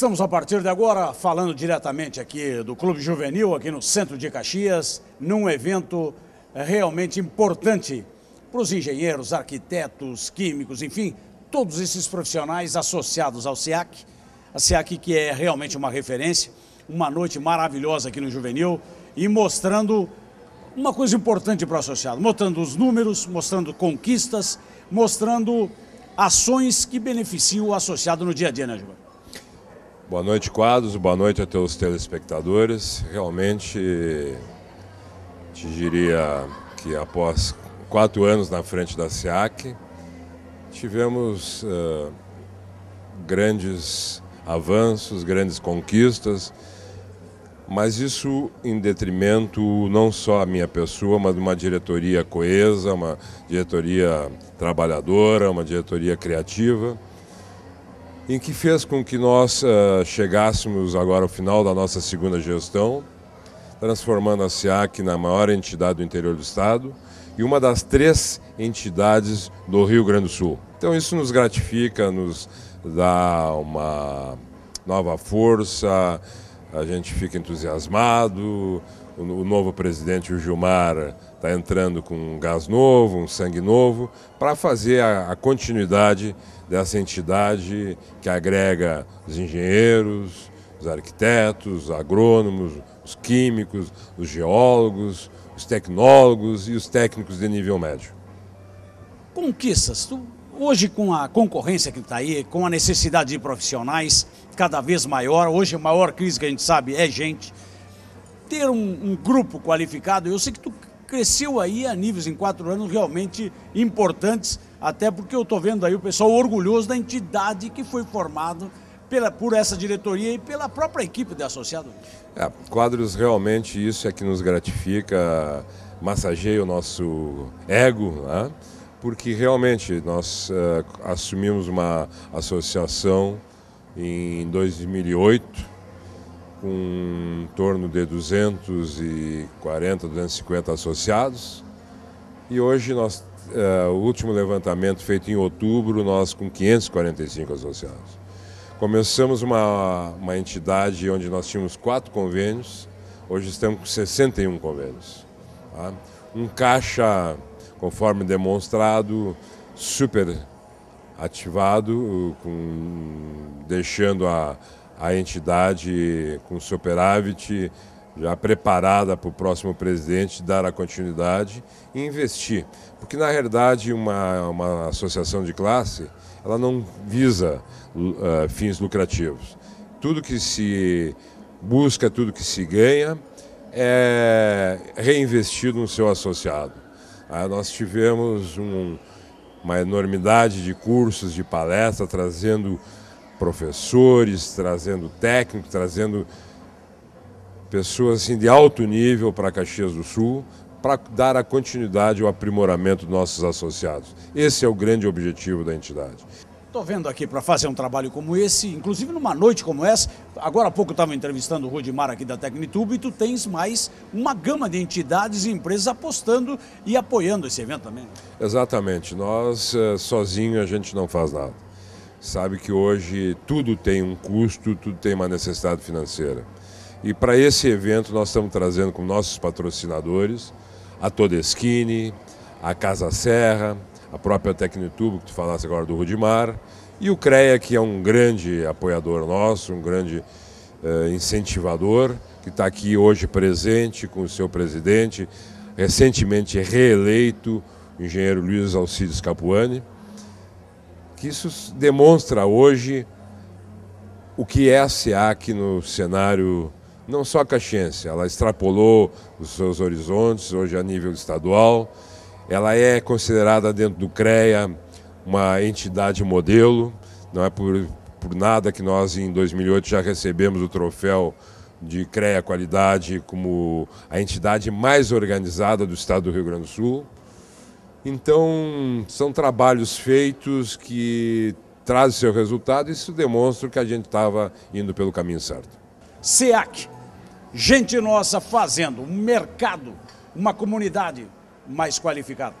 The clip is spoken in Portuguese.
Estamos a partir de agora falando diretamente aqui do Clube Juvenil, aqui no centro de Caxias, num evento eh, realmente importante para os engenheiros, arquitetos, químicos, enfim, todos esses profissionais associados ao SEAC. A SEAC que é realmente uma referência, uma noite maravilhosa aqui no Juvenil e mostrando uma coisa importante para o associado, mostrando os números, mostrando conquistas, mostrando ações que beneficiam o associado no dia a dia, né, Juvenil? Boa noite, Quadros. Boa noite a teus telespectadores. Realmente, te diria que após quatro anos na frente da SEAC, tivemos uh, grandes avanços, grandes conquistas, mas isso em detrimento não só à minha pessoa, mas de uma diretoria coesa, uma diretoria trabalhadora, uma diretoria criativa em que fez com que nós uh, chegássemos agora ao final da nossa segunda gestão, transformando a SEAC na maior entidade do interior do Estado e uma das três entidades do Rio Grande do Sul. Então isso nos gratifica, nos dá uma nova força, a gente fica entusiasmado. O novo presidente, o Gilmar, está entrando com um gás novo, um sangue novo, para fazer a, continuidade dessa entidade que agrega os engenheiros, os arquitetos, os agrônomos, os químicos, os geólogos, os tecnólogos e os técnicos de nível médio. Conquistas. Tu Hoje, com a concorrência que está aí, com a necessidade de profissionais cada vez maior, hoje a maior crise que a gente sabe é gente. Ter um, um grupo qualificado, eu sei que tu cresceu aí a níveis em quatro anos realmente importantes, até porque eu estou vendo aí o pessoal orgulhoso da entidade que foi formado pela, por essa diretoria e pela própria equipe de associado. É, quadros realmente isso é que nos gratifica, massageia o nosso ego, né? porque realmente nós uh, assumimos uma associação em 2008 com em torno de 240, 250 associados e hoje nós uh, o último levantamento feito em outubro nós com 545 associados. Começamos uma, uma entidade onde nós tínhamos quatro convênios, hoje estamos com 61 convênios. Tá? Um caixa conforme demonstrado, super ativado, com, deixando a, a entidade com superávit já preparada para o próximo presidente dar a continuidade e investir. Porque, na realidade, uma, uma associação de classe ela não visa uh, fins lucrativos. Tudo que se busca, tudo que se ganha é reinvestido no seu associado. Ah, nós tivemos um, uma enormidade de cursos, de palestra, trazendo professores, trazendo técnicos, trazendo pessoas assim, de alto nível para Caxias do Sul, para dar a continuidade e o aprimoramento dos nossos associados. Esse é o grande objetivo da entidade. Estou vendo aqui para fazer um trabalho como esse, inclusive numa noite como essa. Agora há pouco estava entrevistando o Rodimar aqui da Tecnitube e tu tens mais uma gama de entidades e empresas apostando e apoiando esse evento também. Né? Exatamente. Nós, eh, sozinho, a gente não faz nada. Sabe que hoje tudo tem um custo, tudo tem uma necessidade financeira. E para esse evento nós estamos trazendo com nossos patrocinadores a Todeschini, a Casa Serra, a própria Tecnitubo, que tu falasse agora do Rudimar, e o CREA, que é um grande apoiador nosso, um grande uh, incentivador, que está aqui hoje presente com o seu presidente, recentemente reeleito, o engenheiro Luiz Alcides Capuani, que isso demonstra hoje o que é a SEAC no cenário não só a caxiense, ela extrapolou os seus horizontes, hoje a nível estadual, ela é considerada dentro do CREA uma entidade modelo, não é por, por nada que nós em 2008 já recebemos o troféu de CREA Qualidade como a entidade mais organizada do estado do Rio Grande do Sul. Então, são trabalhos feitos que trazem seu resultado e isso demonstra que a gente estava indo pelo caminho certo. SEAC, gente nossa fazendo um mercado, uma comunidade mais qualificado.